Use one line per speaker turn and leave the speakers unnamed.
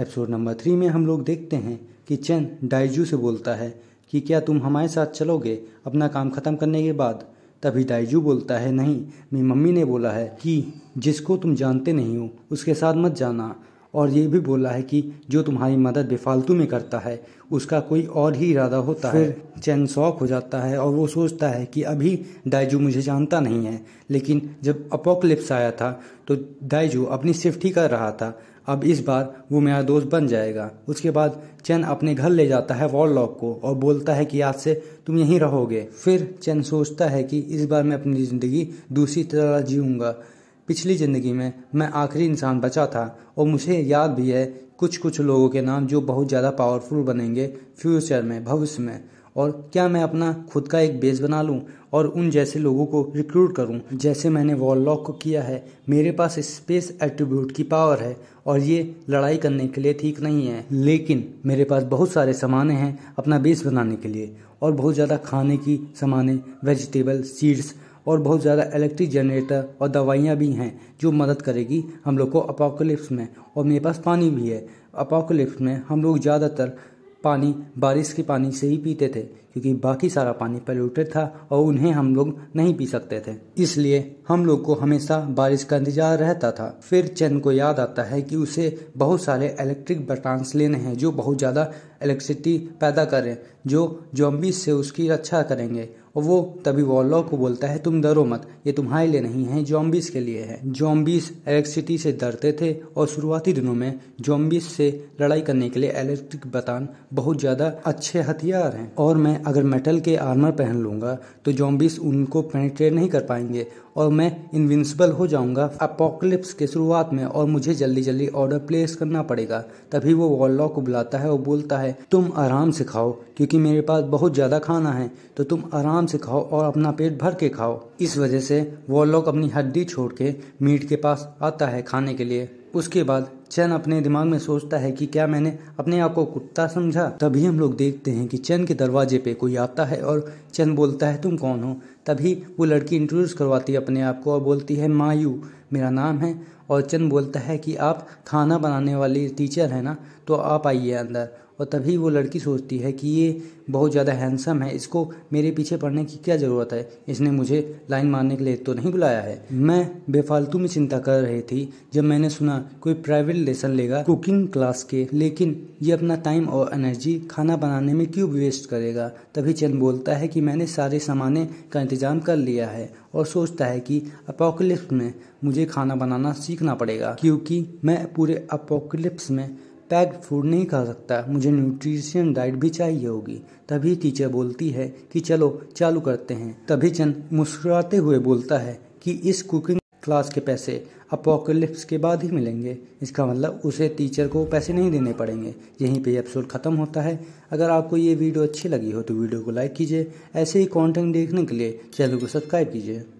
episode number three में हम लोग देखते हैं कि चैन डाइजू से बोलता है कि क्या तुम हमारे साथ चलोगे अपना काम ख़त्म करने के बाद तभी डाइजू बोलता है नहीं मेरी मम्मी ने बोला है कि जिसको तुम जानते नहीं हो उसके साथ मत जाना और ये भी बोला है कि जो तुम्हारी मदद बेफालतू में करता है उसका कोई और ही इरादा होता है फिर चैन शौक हो जाता है और वो सोचता है कि अभी डाइजू मुझे जानता नहीं है लेकिन जब अपोकलिप्स आया था तो डाइजू अपनी शिफ्ट ही कर रहा था अब इस बार वो मेरा दोस्त बन जाएगा उसके बाद चैन अपने घर ले जाता है वॉलॉक को और बोलता है कि आज से तुम यहीं रहोगे फिर चैन सोचता है कि इस बार मैं अपनी ज़िंदगी दूसरी तरह जीऊँगा पिछली ज़िंदगी में मैं आखिरी इंसान बचा था और मुझे याद भी है कुछ कुछ लोगों के नाम जो बहुत ज़्यादा पावरफुल बनेंगे फ्यूचर में भविष्य में और क्या मैं अपना खुद का एक बेस बना लूँ और उन जैसे लोगों को रिक्रूट करूँ जैसे मैंने वॉलॉक को किया है मेरे पास स्पेस एट्रीब्यूट की पावर है और ये लड़ाई करने के लिए ठीक नहीं है लेकिन मेरे पास बहुत सारे सामान हैं अपना बेस बनाने के लिए और बहुत ज़्यादा खाने की सामान वेजिटेबल सीड्स और बहुत ज़्यादा इलेक्ट्रिक जनरेटर और दवाइयाँ भी हैं जो मदद करेगी हम लोग को अपोकलिप्स में और मेरे पास पानी भी है अपोकलिप्स में हम लोग ज़्यादातर पानी बारिश के पानी से ही पीते थे क्योंकि बाकी सारा पानी पॉल्यूटेड था और उन्हें हम लोग नहीं पी सकते थे इसलिए हम लोग को हमेशा बारिश का इंतजार रहता था फिर चैन को याद आता है कि उसे बहुत सारे इलेक्ट्रिक बटांस लेने हैं जो बहुत ज़्यादा इलेक्ट्रिसिटी पैदा करें जो जॉम्बी से उसकी रक्षा करेंगे और वो तभी वॉलॉ को बोलता है तुम डरो मत ये तुम्हारे लिए नहीं है जॉम्बिस के लिए है जॉम्बिस इलेक्ट्रिसिटी से डरते थे और शुरुआती दिनों में जॉम्बिस से लड़ाई करने के लिए इलेक्ट्रिक बतान बहुत ज़्यादा अच्छे हथियार हैं और मैं अगर मेटल के आर्मर पहन लूँगा तो जॉम्बिस उनको पेनिट्रेट नहीं कर पाएंगे और मैं इनविंसिबल हो जाऊँगा अपोकलिप्स के शुरुआत में और मुझे जल्दी जल्दी ऑर्डर प्लेस करना पड़ेगा तभी वो वॉलॉक को बुलाता है और बोलता है तुम आराम से खाओ क्योंकि मेरे पास बहुत ज़्यादा खाना है तो तुम आराम से खाओ और अपना पेट भर के खाओ इस वजह से वॉलॉक अपनी हड्डी छोड़ के मीट के पास आता है खाने के लिए उसके बाद चैन अपने दिमाग में सोचता है कि क्या मैंने अपने आप को कुत्ता समझा तभी हम लोग देखते हैं कि चैन के दरवाजे पे कोई आता है और चैन बोलता है तुम कौन हो तभी वो लड़की इंट्रोड्यूस करवाती है अपने आप को और बोलती है मायू मेरा नाम है और चंद बोलता है कि आप खाना बनाने वाली टीचर है ना तो आप आइए अंदर और तभी वो लड़की सोचती है कि ये बहुत ज़्यादा हैंडसम है इसको मेरे पीछे पड़ने की क्या ज़रूरत है इसने मुझे लाइन मारने के लिए तो नहीं बुलाया है मैं बेफालतू में चिंता कर रही थी जब मैंने सुना कोई प्राइवेट लेसन लेगा कुकिंग क्लास के लेकिन ये अपना टाइम और एनर्जी खाना बनाने में क्यों वेस्ट करेगा तभी चंद बोलता है कि मैंने सारे सामान का इंतजाम कर लिया है और सोचता है कि अपोकलिप्स में मुझे खाना बनाना सीखना पड़ेगा क्योंकि मैं पूरे अपोकलिप्स में पैक्ड फूड नहीं खा सकता मुझे न्यूट्रिशन डाइट भी चाहिए होगी तभी टीचर बोलती है कि चलो चालू करते हैं तभी चंद मुस्कुराते हुए बोलता है कि इस कुकिंग क्लास के पैसे अपोकलिप्स के बाद ही मिलेंगे इसका मतलब उसे टीचर को पैसे नहीं देने पड़ेंगे यहीं पे एपिसोड ख़त्म होता है अगर आपको ये वीडियो अच्छी लगी हो तो वीडियो को लाइक कीजिए ऐसे ही कंटेंट देखने के लिए चैनल को सब्सक्राइब कीजिए